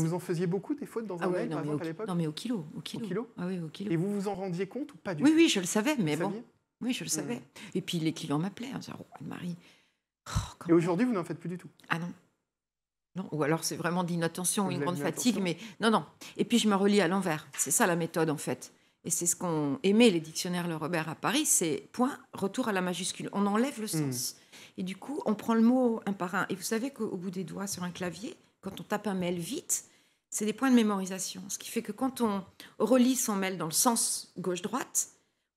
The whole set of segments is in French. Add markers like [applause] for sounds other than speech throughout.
vous en faisiez beaucoup des fautes dans un ah par exemple, à l'époque Non, mais au kilo. Au kilo. Ah oui, au kilo. Et vous vous en rendiez compte ou pas du tout Oui, oui, je le savais, mais bon. oui, je le savais. Hmm. Et puis les clients m'appelaient, hein, en disant oh, marie Et aujourd'hui, vous n'en faites plus du tout Ah non. Non, ou alors c'est vraiment d'inattention ou une grande fatigue, mais non, non. Et puis je me relis à l'envers. C'est ça la méthode en fait. Et c'est ce qu'ont aimé les dictionnaires Le Robert à Paris, c'est point, retour à la majuscule. On enlève le hmm. sens. Et du coup, on prend le mot un par un. Et vous savez qu'au bout des doigts sur un clavier, quand on tape un mail vite, c'est des points de mémorisation. Ce qui fait que quand on relit son mail dans le sens gauche-droite,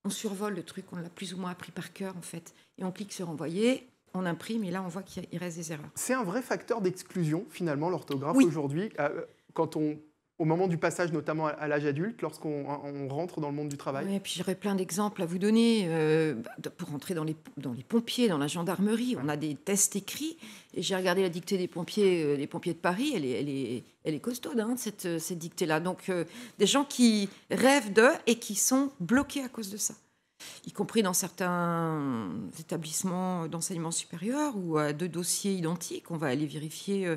on survole le truc, on l'a plus ou moins appris par cœur en fait. Et on clique sur envoyer, on imprime et là on voit qu'il reste des erreurs. C'est un vrai facteur d'exclusion finalement l'orthographe aujourd'hui. Euh, quand on au moment du passage, notamment à l'âge adulte, lorsqu'on hein, rentre dans le monde du travail. Oui, et puis j'aurais plein d'exemples à vous donner. Euh, bah, pour rentrer dans les, dans les pompiers, dans la gendarmerie, on a des tests écrits. Et j'ai regardé la dictée des pompiers, les euh, pompiers de Paris, elle est, elle est, elle est costaude, hein, cette, euh, cette dictée-là. Donc des gens qui rêvent d'eux et qui sont bloqués à cause de ça y compris dans certains établissements d'enseignement supérieur où à deux dossiers identiques, on va aller vérifier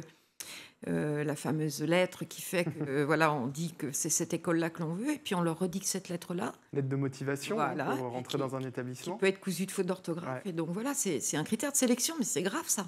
euh, la fameuse lettre qui fait que [laughs] voilà, on dit que c'est cette école-là que l'on veut, et puis on leur redit que cette lettre-là. Lettre de motivation hein, pour rentrer dans un établissement. Qui peut être cousue de faute d'orthographe. Et donc voilà, c'est un critère de sélection, mais c'est grave ça.